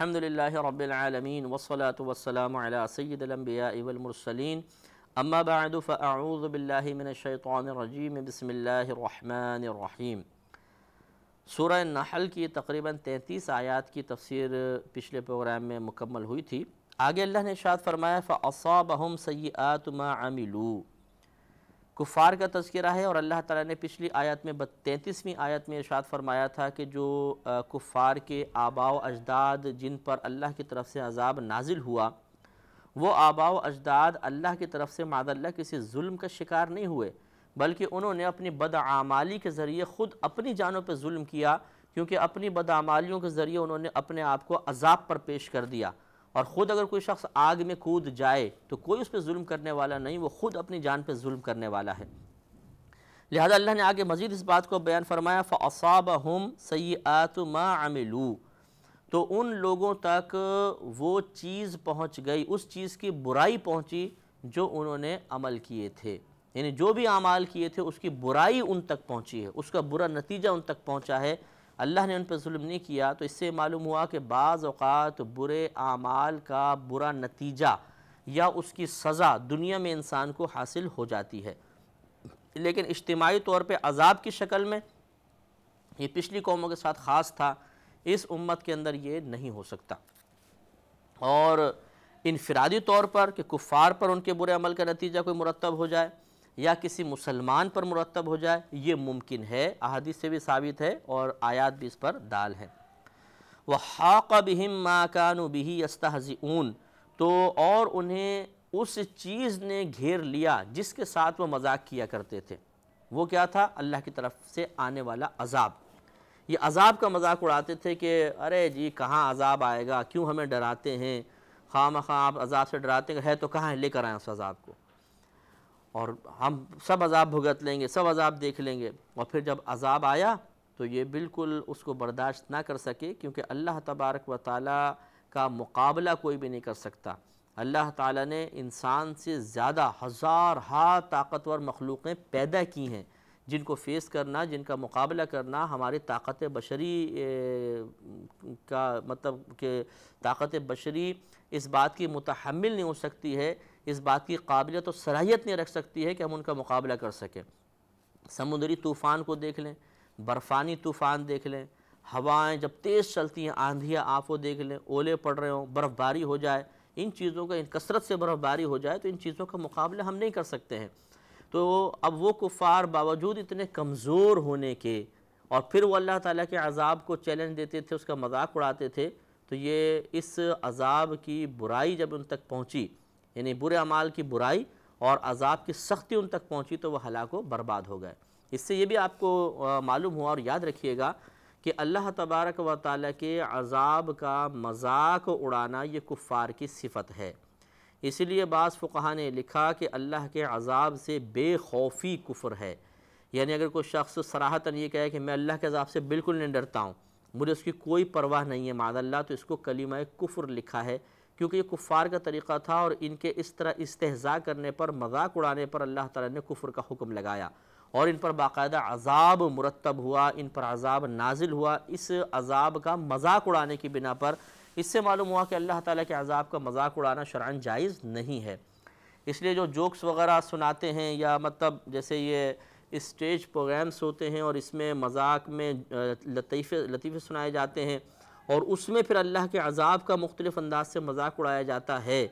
الحمد لله رب العالمين والصلاة والسلام على سيد الأنبياء والمرسلين أما بعد فأعوذ بالله من الشيطان الرجيم بسم الله الرحمن الرحيم سورة النحل کی تقریباً 33 آیات کی تفسیر پچھلے پروگرام میں مکمل ہوئی تھی آگے اللہ نے اشارت فرمایا فَأَصَابَهُمْ سَيِّئَاتُ مَا عَمِلُوا कुफ़ार का तस्करा है और अल्लाह ताला ने पिछली आयत में तैंतीसवीं आयत में इर्शाद फरमाया था कि जो कुफ़ार के आबाव अजदाद जिन पर अल्लाह की तरफ से अजाब नाजिल हुआ वो आबाव अजदाद अल्लाह की तरफ से मादल्ला किसी जुल्म का शिकार नहीं हुए बल्कि उन्होंने अपनी बदआमाली के ज़रिए ख़ुद अपनी जानों पर म किया क्योंकि अपनी बदआमालियों के ज़रिए उन्होंने अपने आप को अजाब पर पेश कर दिया और ख़ुद अगर कोई शख्स आग में कूद जाए तो कोई उस पर जुल्म करने वाला नहीं वो ख़ुद अपनी जान पर जुल्म करने वाला है लिहाजा अल्लाह ने आगे मजीद इस बात को बयान फरमाया फ़ाब हम सयात मामलू तो उन लोगों तक वो चीज़ पहुँच गई उस चीज़ की बुराई पहुँची जो उन्होंने अमल किए थे यानी जो भी अमाल किए थे उसकी बुराई उन तक पहुँची है उसका बुरा नतीजा उन तक पहुँचा है अल्लाह ने उन पर जुल्म नहीं किया तो इससे मालूम हुआ कि बाज़ अवत बुरे आमाल का बुरा नतीजा या उसकी सज़ा दुनिया में इंसान को हासिल हो जाती है लेकिन इज्तमाही तौर पर अजाब की शक्ल में ये पिछली कौमों के साथ ख़ास था इस उम्मत के अंदर ये नहीं हो सकता और इनफरादी तौर पर कि कुफ़ार पर उनके बुरे अमल का नतीजा कोई मुरतब हो जाए या किसी मुसलमान पर मुरतब हो जाए ये मुमकिन है अहदी से भी साबित है और आयात भी इस पर दाल है वह हाक बिहिम माँ कानु बिही अस्तहजीन तो और उन्हें उस चीज़ ने घेर लिया जिसके साथ वो मजाक किया करते थे वो क्या था अल्लाह की तरफ से आने वाला अजाब ये अजाब का मजाक उड़ाते थे कि अरे जी कहाँ अजाब आएगा क्यों हमें डराते हैं खाम खां आप अजाब से डराते हैं है तो कहाँ है लेकर आए उस अजाब को और हम सब अजाब भुगत लेंगे सब अजाब देख लेंगे और फिर जब अजाब आया तो ये बिल्कुल उसको बर्दाश्त ना कर सके क्योंकि अल्लाह तबारक व ताली का मुकाबला कोई भी नहीं कर सकता अल्लाह ताला ने इंसान से ज़्यादा हज़ार हा ताकतवर मखलूक़ें पैदा की हैं जिनको फेस करना जिनका मुकाबला करना हमारी ताकत बशरी का मतलब के ताकत बशरी इस बात की मुतहमल नहीं हो सकती है इस बात की काबिलियत और सलाहियत नहीं रख सकती है कि हम उनका मुकाबला कर सकें समुद्री तूफ़ान को देख लें बर्फ़ानी तूफ़ान देख लें हवाएं जब तेज़ चलती हैं आंधियाँ आप वो देख लें ओले पड़ रहे हों बर्फ़बारी हो जाए इन चीज़ों का इन कसरत से बर्फ़बारी हो जाए तो इन चीज़ों का मुकाबला हम नहीं कर सकते हैं तो अब वो कुफ़ार बावजूद इतने कमज़ोर होने के और फिर वो अल्लाह ताला के अजाब को चैलेंज देते थे उसका मजाक उड़ाते थे तो ये इस अजाब की बुराई जब उन तक पहुँची यानी बुरे अमाल की बुराई और अजाब की सख्ती उन तक पहुँची तो वह हलाक व बर्बाद हो गए इससे ये भी आपको मालूम हुआ और याद रखिएगा कि अल्लाह तबारक व ताल के अजाब का मजाक उड़ाना ये कुफ़ार की सिफत है इसीलिए बास फ़ुकहा ने लिखा कि अल्लाह के अजाब से बेखौफी कुफ़र है यानी अगर कोई शख्स सराहतन ये कहे कि मैं अल्लाह के अजाब से बिल्कुल नहीं डरता हूँ मुझे उसकी कोई परवाह नहीं है मादल्ला तो इसको कलीमा कुफ़र लिखा है क्योंकि ये कुफ़ार का तरीक़ा था और इनके इस तरह इसतज़ा करने पर मजाक उड़ाने पर अल्लाह ताला ने कुफर का हुक्म लगाया और इन पर बाकायदा अजाब मुरतब हुआ इन पर अजाब नाजिल हुआ इस अजाब का मजाक उड़ाने की बिना पर इससे मालूम हुआ कि अल्लाह ताला के अजाब का मजाक उड़ाना शरा जायज़ नहीं है इसलिए जो जोक्स वगैरह सुनाते हैं या मतलब जैसे ये स्टेज प्रोग्राम्स होते हैं और इसमें मजाक में लतीफ़े लतीफ़े सुनाए जाते हैं और उसमें फिर अल्लाह के अजाब का मुख्तलिफ अंदाज से मजाक उड़ाया जाता है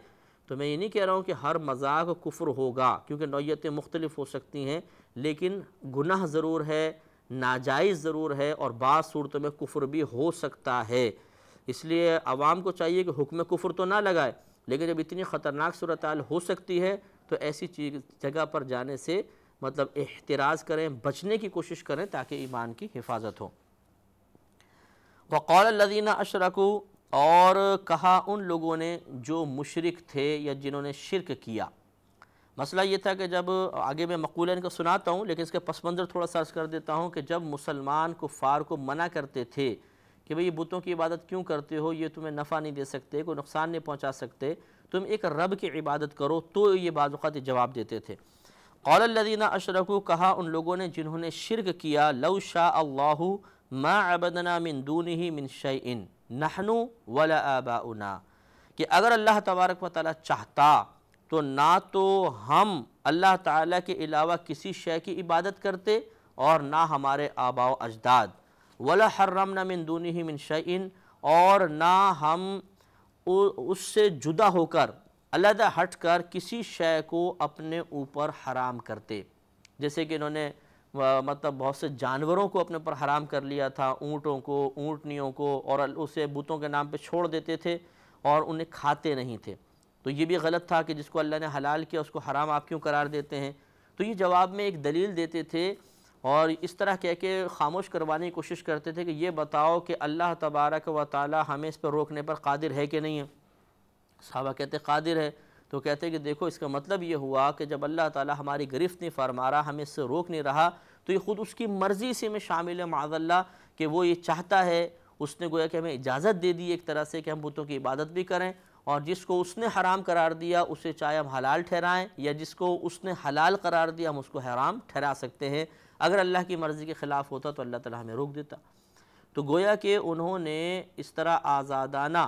तो मैं ये नहीं कह रहा हूँ कि हर मजाक कुफ्र होगा क्योंकि नौीयतें मुख्तलिफ हो सकती हैं लेकिन गुनाह ज़रूर है नाजायज़ ज़रूर है और बाद सूरतों में कुफ्र भी हो सकता है इसलिए आवाम को चाहिए कि हुक्म कुफ्र तो ना लगाए लेकिन जब इतनी ख़तरनाक सूरत हो सकती है तो ऐसी चीज जगह पर जाने से मतलब एहतराज़ करें बचने की कोशिश करें ताकि ईमान की हिफाजत हो वक़ौलदीना अशरकू और कहा उन लोगों ने जो मुशरक थे या जिन्होंने शिरक किया मसला ये था कि जब आगे मैं मक़ूल इनको सुनाता हूँ लेकिन इसके पस मंज़र थोड़ा सर्च कर देता हूँ कि जब मुसलमान कुफ़ार को मना करते थे कि भाई ये बुतों की इबादत क्यों करते हो ये तुम्हें नफ़ा नहीं दे सकते कोई नुकसान नहीं पहुँचा सकते तुम एक रब की इबादत करो तो ये बाज़ात जवाब देते थे कौलदीना अशरकू कहा उन लोगों ने जिन्होंने शिरक किया लव शाह अल्लाहू मा अबदना मिन दून ही मिन शैन नहनु वला आबाउना कि अगर अल्लाह तबारक व ताली चाहता तो ना तो हम अल्लाह ताला के अलावा किसी शय की इबादत करते और ना हमारे आबाओ अजदाद वला ना मिन दून ही मिन शैन और ना हम उससे जुदा होकर अलग हट कर किसी शय को अपने ऊपर हराम करते जैसे कि इन्होंने मतलब बहुत से जानवरों को अपने पर हराम कर लिया था ऊँटों को ऊँटनियों को और उसे बुतों के नाम पर छोड़ देते थे और उन्हें खाते नहीं थे तो ये भी गलत था कि जिसको अल्लाह ने हलाल किया उसको हराम आप क्यों करार देते हैं तो ये जवाब में एक दलील देते थे और इस तरह कह के खामोश करवाने की कोशिश करते थे कि ये बताओ कि अल्लाह तबारक व ताली हमें इस पर रोकने पर कादिर है कि नहीं है साहबा कहते कादिर है तो कहते हैं कि देखो इसका मतलब ये हुआ कि जब अल्लाह ताला हमारी गिरफ्त नहीं फरमा रहा हमें इससे रोक नहीं रहा तो ये ख़ुद उसकी मर्ज़ी से में शामिल है माजल्ला कि वो ये चाहता है उसने गोया कि हमें इजाज़त दे दी एक तरह से कि हम बुतों की इबादत भी करें और जिसको उसने हराम करार दिया उसे चाहे हम हलाल ठहराएँ या जिसको उसने हलाल करार दिया हम उसको हराम ठहरा सकते हैं अगर अल्लाह की मर्ज़ी के ख़िलाफ़ होता तो अल्लाह ताला हमें रोक देता तो गोया कि उन्होंने इस तरह आज़ादाना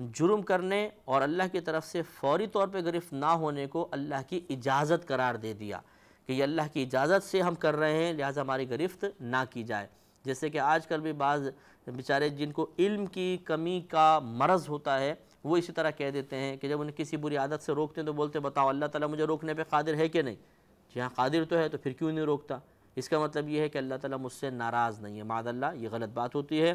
जुर्म करने और अल्लाह की तरफ से फौरी तौर पे गिरफ़्त ना होने को अल्लाह की इजाज़त करार दे दिया कि ये अल्लाह की इजाज़त से हम कर रहे हैं लिहाजा हमारी गिरफ़्त ना की जाए जैसे कि आजकल भी बाज़ बेचारे जिनको इल्म की कमी का मरज होता है वो इसी तरह कह देते हैं कि जब उन्हें किसी बुरी आदत से रोकते हैं तो बोलते बताओ अल्लाह ताला मुझे रोकने पे कादिर है कि नहीं जी हाँ कादिर तो है तो फिर क्यों नहीं रोकता इसका मतलब ये है कि अल्लाह ताला मुझसे नाराज़ नहीं है मादल्ला ये गलत बात होती है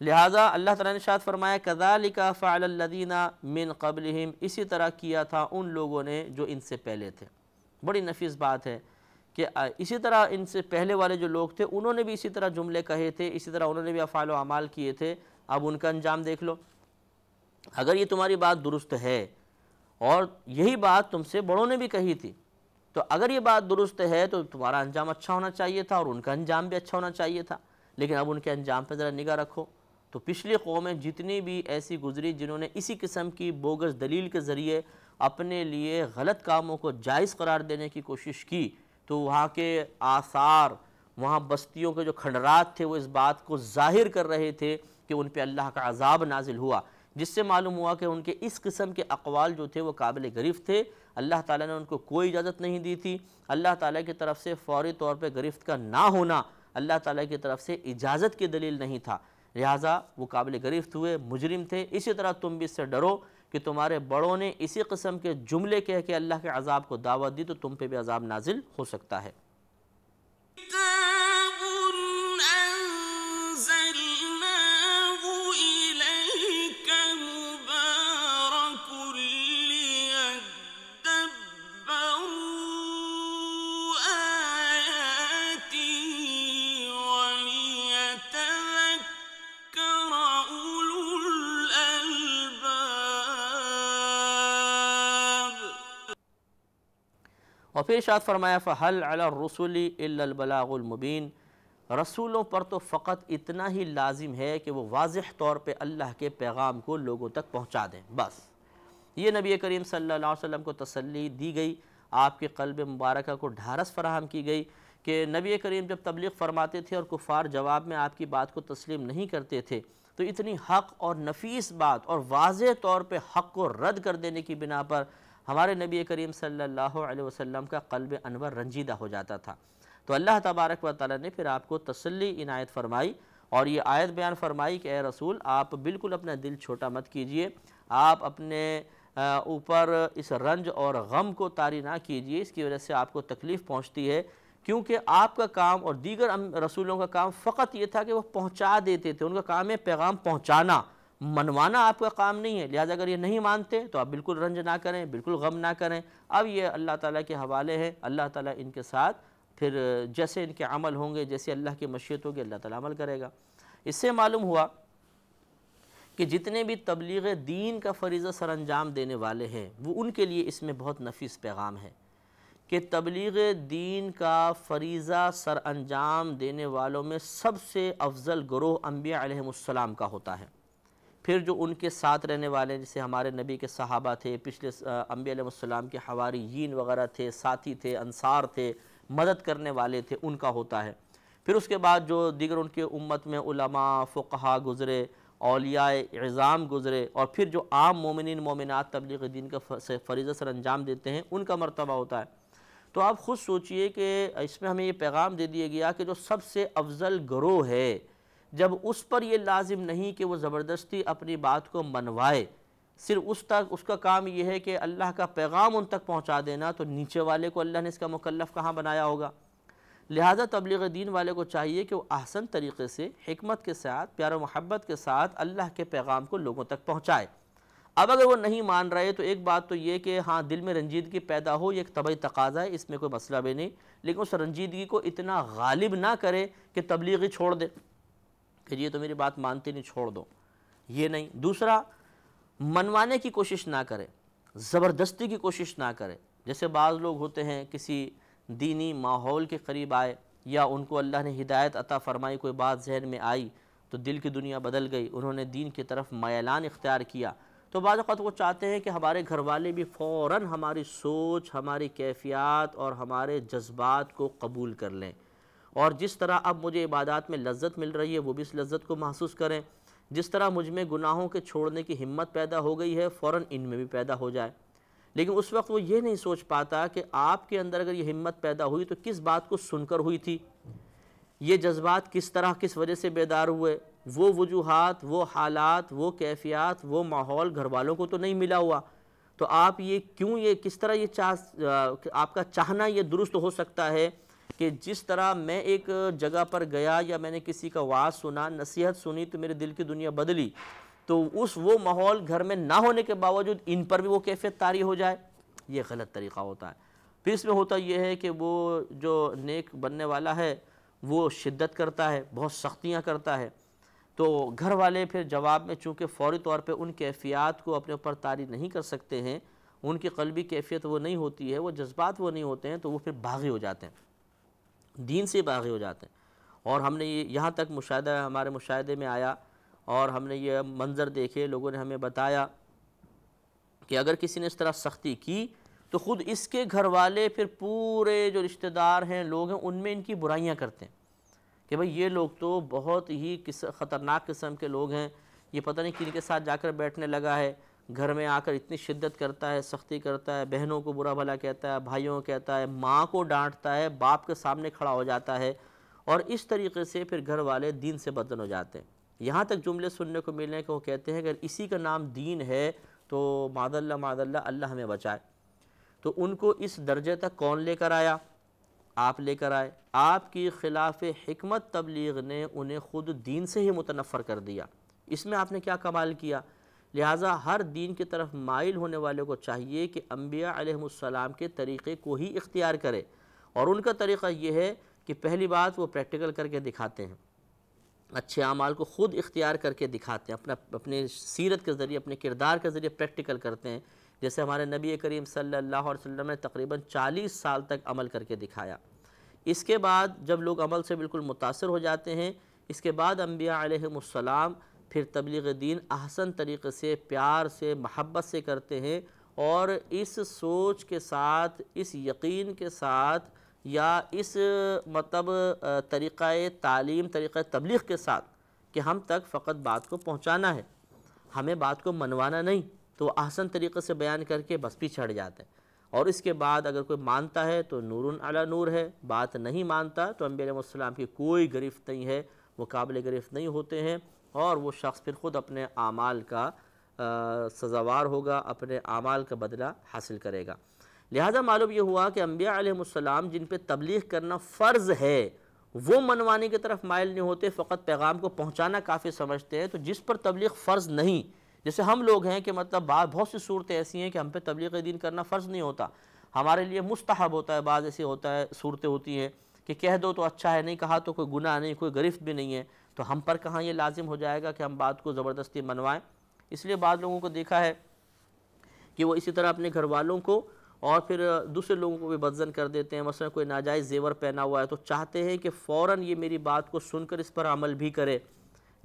लिहाजा अल्लाह तला ने शाद फरमाया कदालिका फ़ालदीना मिन कबल इसी तरह किया था उन लोगों ने जो इनसे पहले थे बड़ी नफीस बात है कि इसी तरह इनसे पहले वाले जो लोग थे उन्होंने भी इसी तरह जुमले कहे थे इसी तरह उन्होंने भी अफ़ाल अमाल किए थे अब उनका अंजाम देख लो अगर ये तुम्हारी बात दुरुस्त है और यही बात तुमसे बड़ों ने भी कही थी तो अगर ये बात दुरुस्त है तो तुम्हारा अंजाम अच्छा होना चाहिए था और उनका अंजाम भी अच्छा होना चाहिए था लेकिन अब उनके अंजाम पर ज़रा निगाह रखो तो पिछली कौमें जितनी भी ऐसी गुजरी जिन्होंने इसी किस्म की बोगस दलील के ज़रिए अपने लिए गलत कामों को जायज़ करार देने की कोशिश की तो वहाँ के आसार वहाँ बस्तियों के जो खंडरात थे वो इस बात को जाहिर कर रहे थे कि उन पर अल्लाह का अजाब नाजिल हुआ जिससे मालूम हुआ कि उनके इस किस्म के अकवाल जो थे वो काबिल गिरफ्त थे अल्लाह ताला ने उनको कोई इजाज़त नहीं दी थी अल्लाह ताला की तरफ से फौरी तौर पर गिरफ्त का ना होना अल्लाह ताला की तरफ से इजाज़त की दलील नहीं था लिहाजा वो काबिल गिरफ्त हुए मुजरिम थे इसी तरह तुम भी इससे डरो कि तुम्हारे बड़ों ने इसी कस्म के जुमले कह के अल्लाह के अजाब को दावत दी तो तुम पे भी अजाब नाजिल हो सकता है और फिर शाद फरमाया फ़हल रसुलबलामुबीन रसूलों पर तो फ़क़त इतना ही लाजिम है कि वो वाज तौर पर अल्लाह के पैगाम को लोगों तक पहुँचा दें बस ये नबी करीम सल वम को तसली दी गई आपके कल्ब मुबारक को ढारस फराहम की गई कि नबी करीम जब तबलीग फरमाते थे और कुफार जवाब में आपकी बात को तस्लीम नहीं करते थे तो इतनी हक़ और नफीस बात और वाज तौर पर हक़ को रद्द कर देने की बिना पर हमारे नबी करीम सल्लल्लाहु अलैहि वसल्लम का कल्ब अनवर रंजीदा हो जाता था तो अल्लाह तबारक व ताली ने फिर आपको तसली इनायत फरमाई और ये आयत बयान फरमाई कि ए रसूल आप बिल्कुल अपना दिल छोटा मत कीजिए आप अपने ऊपर इस रंज और गम को तारी ना कीजिए इसकी वजह से आपको तकलीफ़ पहुँचती है क्योंकि आपका काम और दीगर रसूलों का काम फ़कत ये था कि वह पहुँचा देते थे उनका काम है पैगाम पहुँचाना मनवाना आपका काम नहीं है लिहाजा अगर ये नहीं मानते तो आप बिल्कुल रंज ना करें बिल्कुल गम ना करें अब ये अल्लाह ताला के हवाले हैं अल्लाह ताला इनके साथ फिर जैसे इनके अमल होंगे जैसे अल्लाह की मशीत होगी अल्लाह ताला अमल करेगा इससे मालूम हुआ कि जितने भी तबलीग दीन का फरीज़ सर अंजाम देने वाले हैं वो उनके लिए इसमें बहुत नफीस पैगाम है कि तबलीग दीन का फरीज़ा सर अंजाम देने वालों में सबसे अफजल ग्रोह अम्बिया का होता है फिर जो उनके साथ रहने वाले जैसे हमारे नबी के सहाबा थे पिछले अम्बीम के हवारीन वगैरह थे साथी थे अनसार थे मदद करने वाले थे उनका होता है फिर उसके बाद जो दीगर उनके उम्मत में उलमा फ़ुकहा गुज़रे अलिया एज़ाम गुज़रे और फिर जो आम मोमिन मोमिनत तबलीग दीन का फरीज फरीज़ा सर अंजाम देते हैं उनका मरतबा होता है तो आप ख़ुद सोचिए कि इसमें हमें ये पैगाम दे दिया गया कि जो सबसे अफजल ग्रोह है जब उस पर यह लाजिम नहीं कि वह ज़बरदस्ती अपनी बात को मनवाए सिर्फ उस तक उसका काम यह है कि अल्लाह का पैगाम उन तक पहुँचा देना तो नीचे वाले को अल्लाह ने इसका मुकलफ़ कहाँ बनाया होगा लिहाजा तबलीग दीन वाले को चाहिए कि वह आसन तरीके से हमत के साथ प्यार मोहब्बत के साथ अल्लाह के पैगाम को लोगों तक पहुँचाए अब अगर वो नहीं मान रहे तो एक बात तो ये कि हाँ दिल में रंजीदगी पैदा हो यह एक तबई तकाजा है इसमें कोई मसला भी नहीं लेकिन उस रंजीदगी को इतना गालिब ना करे कि तबलीगी छोड़ दे कि ये तो मेरी बात मानते नहीं छोड़ दो ये नहीं दूसरा मनवाने की कोशिश ना करें ज़बरदस्ती की कोशिश ना करें जैसे बाज़ लोग होते हैं किसी दीनी माहौल के करीब आए या उनको अल्लाह ने हिदायत अता फ़रमाई कोई बात जहन में आई तो दिल की दुनिया बदल गई उन्होंने दीन की तरफ मैलान इख्तियार किया तो बाज़त वो चाहते हैं कि हमारे घर वाले भी फ़ौर हमारी सोच हमारी कैफियत और हमारे जज्बात को कबूल कर लें और जिस तरह अब मुझे इबादत में लज्जत मिल रही है वो भी इस लज्जत को महसूस करें जिस तरह मुझ में गुनाहों के छोड़ने की हिम्मत पैदा हो गई है फ़ौर इनमें भी पैदा हो जाए लेकिन उस वक्त वो ये नहीं सोच पाता कि आपके अंदर अगर ये हिम्मत पैदा हुई तो किस बात को सुनकर हुई थी ये जज्बात किस तरह किस वजह से बेदार हुए वो वजूहत वो हालात वो कैफियत वो माहौल घर वालों को तो नहीं मिला हुआ तो आप ये क्यों ये किस तरह ये चाह आपका चाहना ये दुरुस्त हो सकता है कि जिस तरह मैं एक जगह पर गया या मैंने किसी का वाज सुना नसीहत सुनी तो मेरे दिल की दुनिया बदली तो उस वो माहौल घर में ना होने के बावजूद इन पर भी वो कैफियत तारी हो जाए ये गलत तरीक़ा होता है फिर इसमें होता यह है कि वो जो नेक बनने वाला है वो शिद्दत करता है बहुत सख्तियाँ करता है तो घर वाले फिर जवाब में चूँकि फौरी तौर पर उन कैफियात को अपने ऊपर तारी नहीं कर सकते हैं उनकी कलबी कैफियत वो नहीं होती है वो जज्बात वो नहीं होते हैं तो वो फिर बागी हो जाते हैं दीन से बागी हो जाते हैं और हमने ये यहाँ तक मुशाह हमारे मुशाहे में आया और हमने ये मंज़र देखे लोगों ने हमें बताया कि अगर किसी ने इस तरह सख्ती की तो ख़ुद इसके घर वाले फिर पूरे जो रिश्तेदार हैं लोग हैं उनमें इनकी बुराइयाँ करते हैं कि भाई ये लोग तो बहुत ही किस ख़तरनाक किस्म के लोग हैं ये पता नहीं किन के साथ जाकर बैठने लगा है घर में आकर इतनी शिद्दत करता है सख्ती करता है बहनों को बुरा भला कहता है भाइयों को कहता है माँ को डांटता है बाप के सामने खड़ा हो जाता है और इस तरीके से फिर घर वाले दीन से बदन हो जाते हैं यहाँ तक जुमले सुनने को मिलने को कहते हैं अगर इसी का नाम दीन है तो मादल्ला मादल्ला अल्लाह हमें बचाए तो उनको इस दर्जे तक कौन लेकर आया आप लेकर आए आपकी खिलाफ हमत तबलीग ने उन्हें ख़ुद दीन से ही मुतनफ़र कर दिया इसमें आपने क्या कमाल किया लिहाजा हर दीन की तरफ माइल होने वाले को चाहिए कि अम्बिया आलम के तरीक़े को ही इख्तियार करे और उनका तरीक़ा यह है कि पहली बात वो प्रैक्टिकल करके दिखाते हैं अच्छे अमाल को ख़ुद इख्तियार करके दिखाते हैं अपना अपने सीरत के ज़रिए अपने किरदार के ज़रिए प्रैक्टिकल करते हैं जैसे हमारे नबी करीम सल्लल्लाहु अलैहि वसल्लम ने तकरीबन 40 साल तक अमल करके दिखाया इसके बाद जब लोग अमल से बिल्कुल मुतासर हो जाते हैं इसके बाद अम्बिया आलम फिर तबलीग दीन आहसन तरीक़े से प्यार से महब्बत से करते हैं और इस सोच के साथ इस यकीन के साथ या इस मतलब तरीक़ तालीम तरीक़ तबलीग के साथ कि हम तक फ़कत बात को पहुँचाना है हमें बात को मनवाना नहीं तो आसन तरीक़े से बयान करके बस भी चढ़ जाता है और इसके बाद अगर कोई मानता है तो नूर अला नूर है बात नहीं मानता तो अम्बेम की कोई गिरफ्त नहीं है मुकाबले गिरफ्त नहीं होते हैं और वो शख्स फिर ख़ुद अपने आमाल का सजावार होगा अपने आमाल का बदला हासिल करेगा लिहाजा मालूम यह हुआ कि अम्बियाम जिन पर तबलीग करना फ़र्ज है वो मनवाने की तरफ मायल नहीं होते फ़कत पैगाम को पहुँचाना काफ़ी समझते हैं तो जिस पर तबलीग फ़र्ज़ नहीं जैसे हम लोग हैं कि मतलब बहुत सी सूरतें ऐसी हैं कि हम पे तबलीग दिन करना फ़र्ज़ नहीं होता हमारे लिए मुस्तहब होता है बाज़ ऐसी होता है सूरतें होती हैं कि कह दो तो अच्छा है नहीं कहा तो कोई गुनाह नहीं कोई गिरफ्त भी नहीं है तो हम पर कहाँ ये लाजिम हो जाएगा कि हम बात को ज़बरदस्ती मनवाएं इसलिए बाद लोगों को देखा है कि वो इसी तरह अपने घर वालों को और फिर दूसरे लोगों को भी बदजन कर देते हैं मसलन कोई नाजायज़ जेवर पहना हुआ है तो चाहते हैं कि फ़ौर ये मेरी बात को सुनकर इस पर अमल भी करे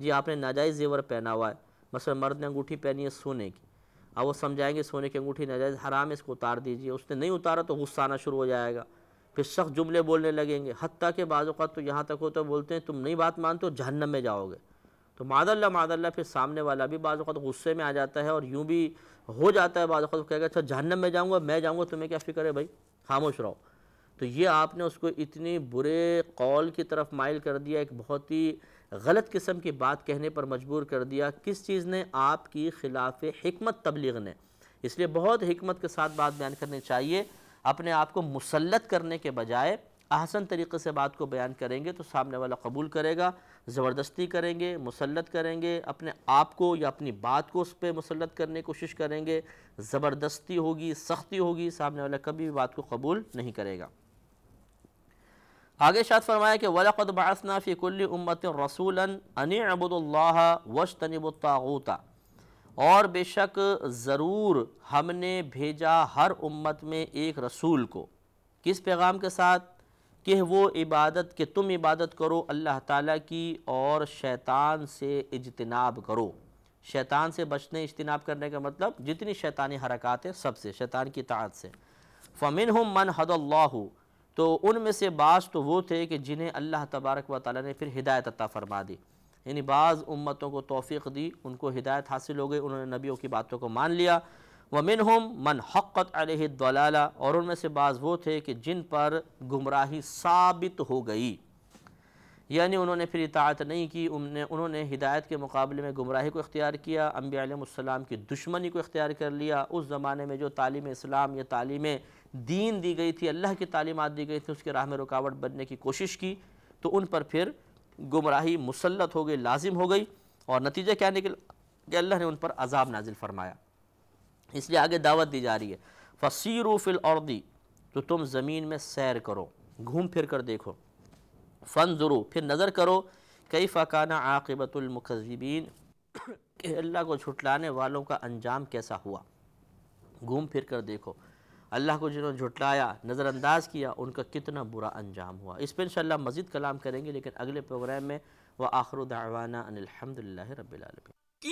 जी आपने नाजायज़ जेवर पहना हुआ है मसलन मर्द ने अंगूठी पहनी है सोने की अब वो समझाएंगे सोने की अंगूठी नाजायज़ हराम इसको उतार दीजिए उसने नहीं उतारा तो गुस्सा आना शुरू हो जाएगा फिर सख्त जुमले बोलने लगेंगे हती के बाज़ात तो यहाँ तक हो तो बोलते हैं तुम नहीं बात मानते हो जहन्नम में जाओगे तो मादल्ला मादल्ला फिर सामने वाला भी बाज़ अवत गुस्से में आ जाता है और यूँ भी हो जाता है बाज़ अवत कहेगा अच्छा जहन्नम में जाऊँगा मैं जाऊँगा तुम्हें क्या फ़िक्र है भाई खामोश रहो तो ये आपने उसको इतनी बुरे कौल की तरफ माइल कर दिया एक बहुत ही गलत किस्म की बात कहने पर मजबूर कर दिया किस चीज़ ने आपकी खिलाफ हमत तबलीग ने इसलिए बहुत हमत के साथ बात बयान करनी चाहिए अपने आप को मुसलत करने के बजाय आसन तरीके से बात को बयान करेंगे तो सामने वाला कबूल करेगा ज़बरदस्ती करेंगे मुसलत करेंगे अपने आप को या अपनी बात को उस पर मुसलत करने की कोशिश करेंगे ज़बरदस्ती होगी सख्ती होगी सामने वाला कभी भी बात को कबूल नहीं करेगा आगे शाद फरमाया कि वलक़द बासना कुल्ली उम्मत रसूल अन अबुदल्ला वश तनबुताता और बेशक ज़रूर हमने भेजा हर उम्मत में एक रसूल को किस पैगाम के साथ कि वो इबादत के तुम इबादत करो अल्लाह ताला की और शैतान से इजतनाब करो शैतान से बचने इजतनाब करने का मतलब जितनी शैतानी हरकत है सबसे शैतान की ताद से फ़मिन हम मन हदल्लाह तो उनमें से बास तो वो थे कि जिन्हें अल्लाह तबारक व ताली ने फिर हिदायत अता फ़रमा दी यानी बाज़ उम्मतों को तोफ़ी दी उनको हिदायत हासिल हो गई उन्होंने नबियों की बातों को मान लिया वमिन हम मन हक़त अलहदला और उनमें से बाज़ वो थे कि जिन पर गुमराही साबित हो गई यानी उन्होंने फिर इतायत नहीं की उन्होंने उन्होंने हिदायत के मुकाबले में गुमराही को इख्तियार किया अम्बियाम की दुश्मनी को इख्तियार कर लिया उस ज़माने में जो तालीम इस्लाम या तालीम दीन दी गई थी अल्लाह की तालीमत दी गई थी उसके राह में रुकावट बनने की कोशिश की तो उन पर फिर गुमराही मुसलत हो गई लाजिम हो गई और नतीजा क्या निकल कि अल्लाह ने उन पर अजाब नाजिल फरमाया इसलिए आगे दावत दी जा रही है फसीरु फिल औरदी तो तुम ज़मीन में सैर करो घूम फिर कर देखो फ़न ज़रू फिर नज़र करो कई फकाना आकबतुलमकजीबीन के अल्लाह को झुटलाने वालों का अंजाम कैसा हुआ घूम फिर कर देखो अल्लाह को जिन्होंने झुटलाया नज़रअंदाज किया उनका कितना बुरा अंजाम हुआ इस पर इंशाल्लाह मज़ीद कलाम करेंगे लेकिन अगले प्रोग्राम में व आखरुदावाना अनिलहमदिल्ला रबी